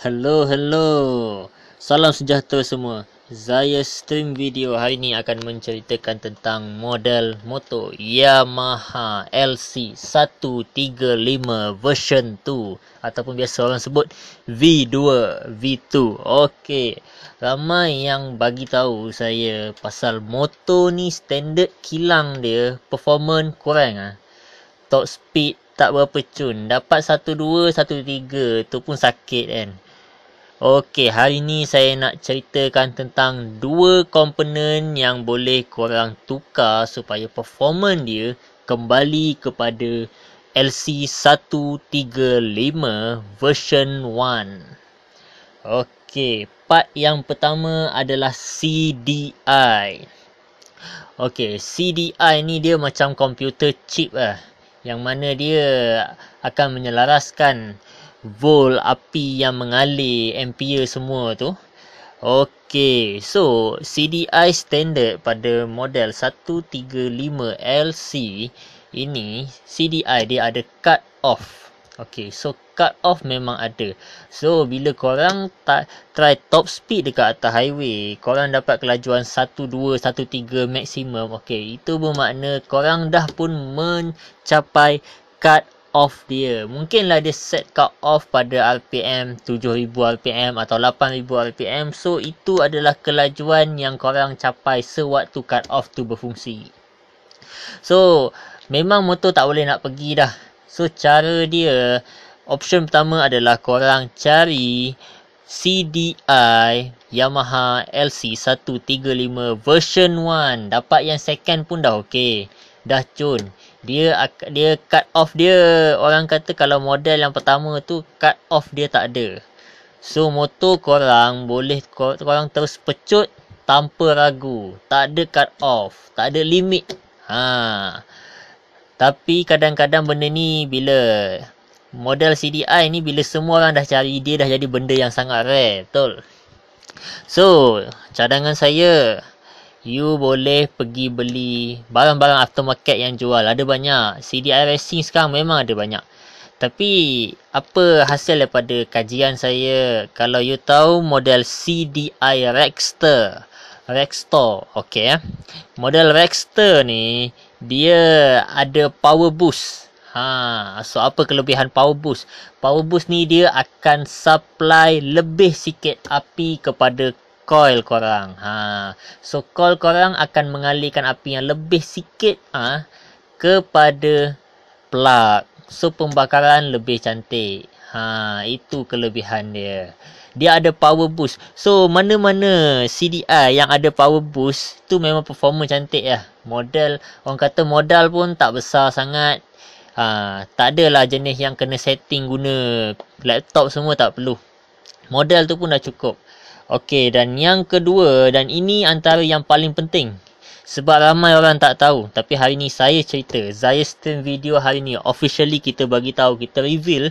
Hello, hello. Salam sejahtera semua. Saya stream video hari ini akan menceritakan tentang model motor Yamaha LC 135 version 2 ataupun biasa orang sebut V2, V2. Okey. Ramai yang bagi tahu saya pasal motor ni standard kilang dia performance kurang ah. Top speed tak berapa cun. Dapat 1 2 1 3 tu pun sakit kan. Okey, hari ni saya nak ceritakan tentang dua komponen yang boleh korang tukar supaya performance dia kembali kepada LC135 version 1. Okey, part yang pertama adalah CDI. Okey, CDI ni dia macam komputer chip lah. Yang mana dia akan menyelaraskan vol api yang mengalir ampere semua tu. Okey, so CDI standard pada model 135LC ini CDI dia ada cut off. Okey, so cut off memang ada. So bila korang try top speed dekat atas highway, korang dapat kelajuan 12 13 maksimum. Okey, itu bermakna korang dah pun mencapai cut off dia. Mungkinlah dia set cut off pada RPM 7000 RPM atau 8000 RPM. So itu adalah kelajuan yang korang capai sewaktu cut off tu berfungsi. So memang motor tak boleh nak pergi dah. So cara dia option pertama adalah korang cari CDI Yamaha LC135 version 1 dapat yang second pun dah okey. Dah cun dia dia cut off dia orang kata kalau model yang pertama tu cut off dia tak ada so motor korang boleh korang terus pecut tanpa ragu tak ada cut off tak ada limit ha tapi kadang-kadang benda ni bila model CDI ni bila semua orang dah cari dia dah jadi benda yang sangat rare betul so cadangan saya You boleh pergi beli barang-barang aftermarket yang jual. Ada banyak. CDI racing sekarang memang ada banyak. Tapi apa hasil daripada kajian saya kalau you tahu model CDI Rexter Rexstar okay? Eh? model Rexter ni dia ada power boost ha so apa kelebihan power boost power boost ni dia akan supply lebih sikit api kepada coil korang. Ha. So coil korang akan mengalirkan api yang lebih sikit ha, kepada plug. So pembakaran lebih cantik. Ha, itu kelebihan dia. Dia ada power boost. So mana-mana CDI yang ada power boost tu memang performa cantik lah. Model orang kata modal pun tak besar sangat. Ha, tak adalah jenis yang kena setting guna laptop semua tak perlu. Model tu pun dah cukup. Okey, dan yang kedua dan ini antara yang paling penting. Sebab ramai orang tak tahu, tapi hari ni saya cerita. Saya stream video hari ni officially kita bagi tahu, kita reveal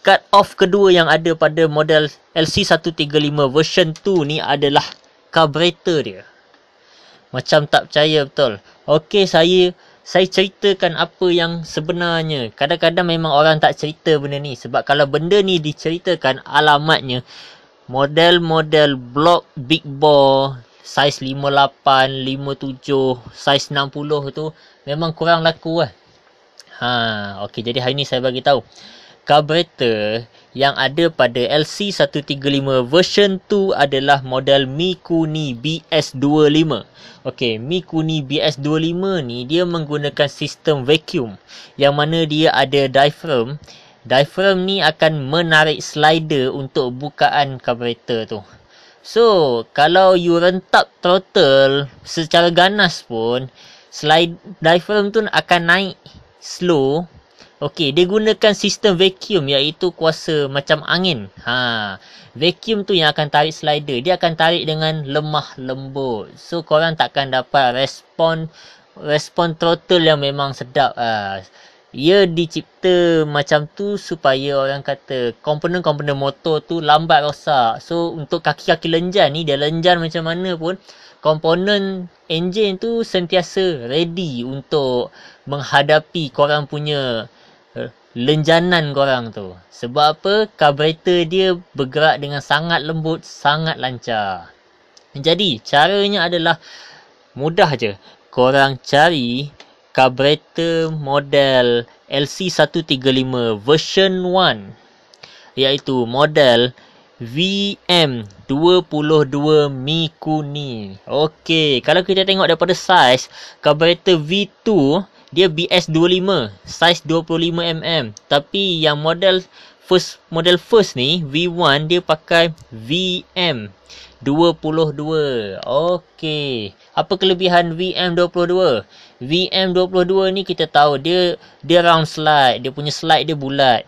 cut off kedua yang ada pada model LC135 version 2 ni adalah carburetor dia. Macam tak percaya betul. Okey, saya saya ceritakan apa yang sebenarnya. Kadang-kadang memang orang tak cerita benda ni sebab kalau benda ni diceritakan alamatnya model-model blok big ball saiz 58, 57, saiz 60 tu memang kurang laku lah. Ha, okey jadi hari ni saya bagi tahu. Carburetor yang ada pada LC135 version 2 adalah model Mikuni BS25. Okey, Mikuni BS25 ni dia menggunakan sistem vacuum yang mana dia ada diaphragm diaphragm ni akan menarik slider untuk bukaan carburetor tu. So, kalau you rentap throttle secara ganas pun, slide diaphragm tu akan naik slow. Okey, dia gunakan sistem vacuum iaitu kuasa macam angin. Ha, vacuum tu yang akan tarik slider. Dia akan tarik dengan lemah lembut. So, korang takkan dapat respon respon throttle yang memang sedap. Ha ia dicipta macam tu supaya orang kata komponen-komponen motor tu lambat rosak. So untuk kaki-kaki lenjan ni dia lenjan macam mana pun komponen enjin tu sentiasa ready untuk menghadapi korang punya eh, lenjanan korang tu. Sebab apa? Carburetor dia bergerak dengan sangat lembut, sangat lancar. Jadi caranya adalah mudah je. Korang cari carburetor model LC135 version 1 iaitu model VM22 Mikuni. Okey, kalau kita tengok daripada saiz carburetor V2 dia BS25, saiz 25 mm. Tapi yang model first model first ni V1 dia pakai VM 22. Okey. Apa kelebihan VM 22? VM 22 ni kita tahu dia dia round slide, dia punya slide dia bulat.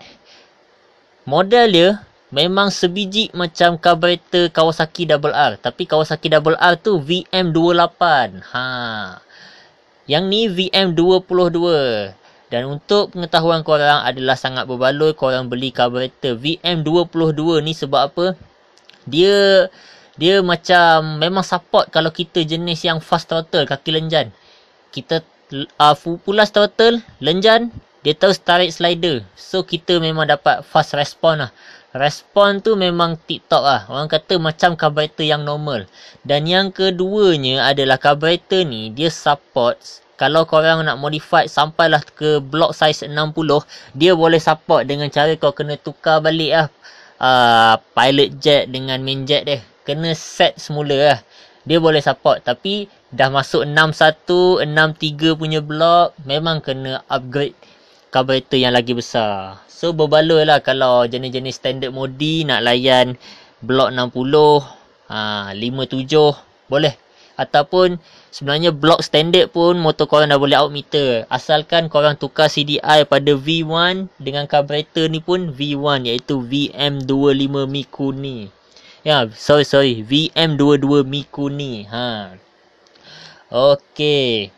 Model dia memang sebiji macam carburetor Kawasaki Double R, tapi Kawasaki Double R tu VM 28. Ha. Yang ni VM 22. Dan untuk pengetahuan korang adalah sangat berbaloi korang beli carburetor VM22 ni sebab apa? Dia dia macam memang support kalau kita jenis yang fast throttle kaki lenjan. Kita uh, full pulas throttle, lenjan, dia terus tarik slider. So kita memang dapat fast respond lah. Respon tu memang tip top lah. Orang kata macam carburetor yang normal. Dan yang keduanya adalah carburetor ni dia supports kalau korang nak modify sampailah ke block size 60 dia boleh support dengan cara kau kena tukar balik lah uh, pilot jet dengan main jet dia kena set semula lah dia boleh support tapi dah masuk 61 63 punya block memang kena upgrade carburetor yang lagi besar so berbaloi lah kalau jenis-jenis standard modi nak layan block 60 uh, 57 boleh ataupun sebenarnya block standard pun motor korang dah boleh out meter asalkan korang tukar CDI pada V1 dengan carburetor ni pun V1 iaitu VM25 Mikuni ya yeah, sorry sorry VM22 Mikuni ha okey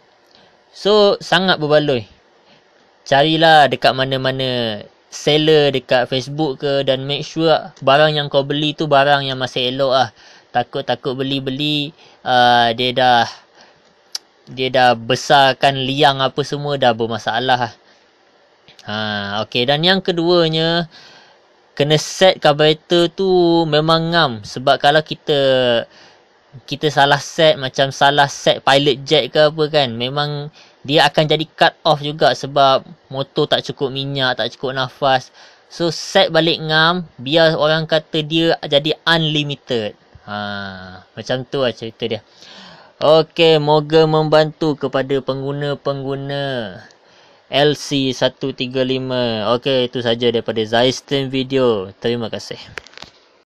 so sangat berbaloi carilah dekat mana-mana seller dekat Facebook ke dan make sure barang yang kau beli tu barang yang masih elok lah takut-takut beli-beli uh, dia dah dia dah besarkan liang apa semua dah bermasalah. Ha okey dan yang keduanya kena set carburetor tu memang ngam sebab kalau kita kita salah set macam salah set pilot jet ke apa kan memang dia akan jadi cut off juga sebab motor tak cukup minyak, tak cukup nafas. So set balik ngam biar orang kata dia jadi unlimited. Ha, macam tu lah cerita dia. Okey, moga membantu kepada pengguna-pengguna LC135. Okey, itu saja daripada Zaisten Video. Terima kasih.